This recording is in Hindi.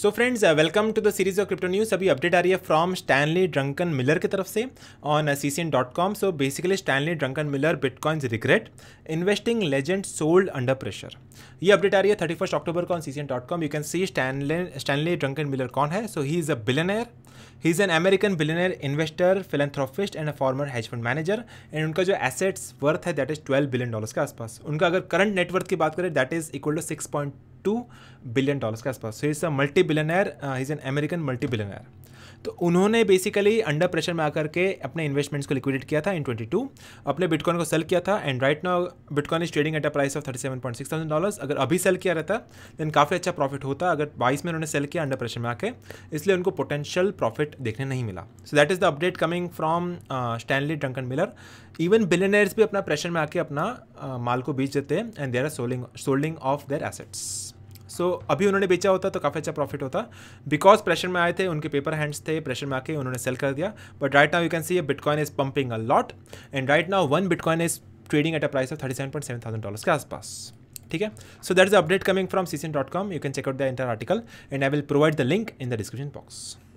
so friends welcome to the series of crypto news अभी अपडेट आ रही है फ्रॉम स्टैनली ड्रंकन मिलर की तरफ से on C C N dot com so basically Stanley Druckenmiller bitcoins regret investing legend sold under pressure ये अपडेट आ रही है थर्टी फर्स्ट अक्टूबर को on C C N dot com you can see Stanley Stanley Druckenmiller कौन है so he is a billionaire he is an American billionaire investor philanthropist and a former hedge fund manager and उनका जो एसेट्स वर्थ है that is twelve billion dollars के आसपास उनका अगर करंट नेटवर्थ की बात करें that is equal to six point two billion dollars के आसपास so is a multi billionaire is an American multi billionaire तो उन्होंने बेसिकली अंडर प्रेशर में आकर के अपने इन्वेस्टमेंट्स को लिक्विडेट किया था इन 22 अपने बिटकॉइन को सेल किया था and right now bitcoin is trading at a price of thirty seven point six thousand dollars अगर अभी सेल किया रहता देन काफ़ी अच्छा प्रॉफिट होता अगर बाईस में उन्होंने सेल किया अंडर प्रेशर में आके इसलिए उनको पोटेंशियल प्रॉफिट देखने नहीं मिला so that is the update coming from Stanley Druckenmiller even billionaires भी अपना प्रेशर में आके अपना uh, माल को बेच देते हैं and there are selling selling off their assets so so, अभी उन्होंने बेचा होता तो काफ़ी अच्छा प्रॉफिट होता बिकॉज प्रेशर में आए थे उनके पेपर हैंड्स थे प्रेशर में आके उन्होंने सेल कर दिया but right now you can see ये bitcoin is pumping a lot and right now one bitcoin is trading at a price of thirty seven point seven thousand dollar के आसपास ठीक है so that is update coming from C dot com you can check out the entire article and I will provide the link in the description box